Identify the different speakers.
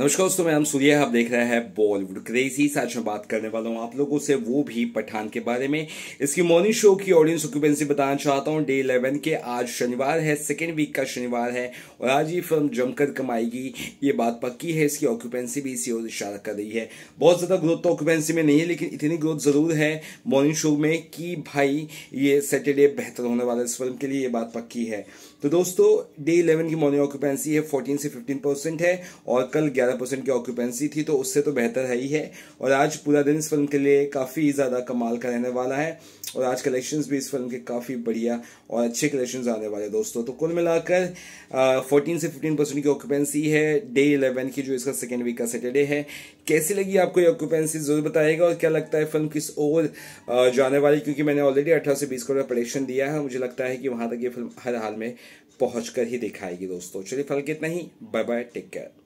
Speaker 1: नमस्कार दोस्तों मैं हम सूर्य आप देख रहे हैं बॉलीवुड क्रेजी आज मैं बात करने वाला हूं आप लोगों से वो भी पठान के बारे में इसकी मॉर्निंग शो की ऑडियंस ऑक्यूपेंसी बताना चाहता हूं डे इलेवन के आज शनिवार है सेकेंड वीक का शनिवार है और आज ये फिल्म जमकर कमाएगी ये बात पक्की है इसकी ऑक्यूपेंसी भी इसी ओर इशारा कर रही है बहुत ज़्यादा ग्रोथ तो ऑक्यूपेंसी में नहीं है लेकिन इतनी ग्रोथ ज़रूर है मॉर्निंग शो में कि भाई ये सैटरडे बेहतर होने वाला इस फिल्म के लिए ये बात पक्की है तो दोस्तों डे इलेवन की मॉर्निंग ऑक्यूपेंसी है फोर्टीन से फिफ्टीन है और कल ग्यारह ग्यारह परसेंट की ऑक्यूपेंसी थी तो उससे तो बेहतर है ही है और आज पूरा दिन इस फिल्म के लिए काफ़ी ज़्यादा कमाल का रहने वाला है और आज कलेक्शंस भी इस फिल्म के काफ़ी बढ़िया और अच्छे कलेक्शंस आने वाले दोस्तों तो कुल मिलाकर फोर्टीन से फिफ्टीन परसेंट की ऑक्यूपेंसी है डे इलेवन की जो इसका सेकेंड वीक का सैटरडे है कैसी लगी आपको ये ऑक्यूपेंसी जरूर बताएगा और क्या लगता है फिल्म किस ओर जाने वाली क्योंकि मैंने ऑलरेडी अठारह से बीस करोड़ का प्रोडक्शन दिया है मुझे लगता है कि वहाँ तक ये फिल्म हर हाल में पहुंचकर ही दिखाएगी दोस्तों चलिए फल के इतना ही बाय बाय टेक केयर